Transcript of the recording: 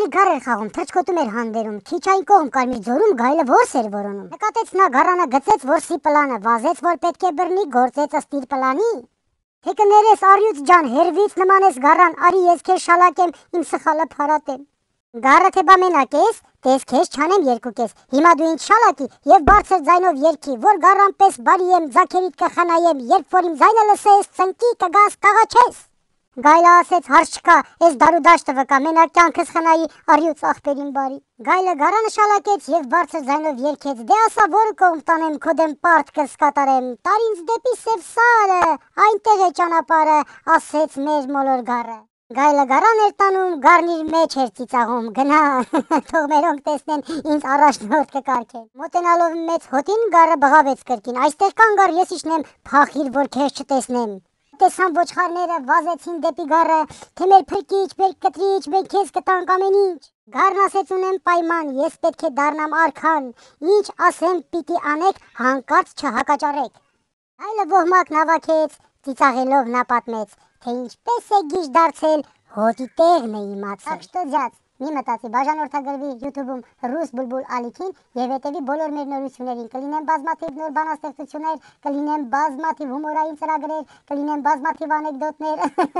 մի գառ էր խաղում, թռչկոտում էր հանդերում, քիչ այն կողմ կար մի ձորում գայլը որս էր որոնում։ Նկատեց նա գառանը գծեց որսի պլանը, վազեց որ պետք է բռնի, գործեց ըստ իր պլանի։ Թե կներես արյուծ ջան, հերվից նման ես գառան, արի ես քեզ շալակեմ, իմ սխալը փարատեմ։ Գառը թե բամենակ ես, տես քեզ չանեմ երկու կես։ Հիմա դու ինձ շալակի եւ բարձր ձայնով երգի, որ գառան պես բարի եմ, ձակերիդ կխանայեմ, երբ որ իմ ձայնը լսես, ծնկի կգաս, կաղաչես։ Գայլը ասեց հարց չկա, ես դարուդաշտը վկա, մենա կյանքս խնայի արյուծ ախպերին բարի։ Գայլը գարանը շալակեց եւ բարձր ձայնով երգեց. Դե ասա որ կողմ տանեմ, քո դեմ պարտ կսկատարեմ։ Տարինց դեպի սև սարը, այնտեղ է ճանապարհը, ասեց մեր մոլոր գարը։ Գայլը գարան էր տանում, գարնիր մեջ էր ծիծաղում, գնա, թող մերոնք տեսնեն ինձ առաջնորդ կկարգեն։ Մոտենալով մեծ հոտին գարը բղավեց կրկին, այստեղ կանգար ես իշնեմ, փախիր, որ քեզ չտեսնեմ տեսան ոչխարները, վազեցին դեպի գառը, թե մեր փրկիչ, մեր կտրիչ, մենք քեզ կտանք ամեն ինչ։ Գառն ասեց ունեմ պայման, ես պետք է դառնամ արքան, ինչ ասեմ պիտի անեք, հանկարծ չհակաճարեք։ Հայլը ոհմակն հավաքեց, ծիծաղելով նա պատմեց, թե ինչպես է գիժ դարձել, հոտի տեղն է իմացել։ Ակշտոջած Մի մտածի բաժանորդագրվի YouTube-ում Ռուս Բուլբուլ Ալիքին եւ հետեւի բոլոր մեր նորություններին։ Կլինեն բազմաթիվ նոր բանաստեղծություններ, կլինեն բազմաթիվ հումորային ծրագրեր, կլինեն բազմաթիվ անեկդոտներ։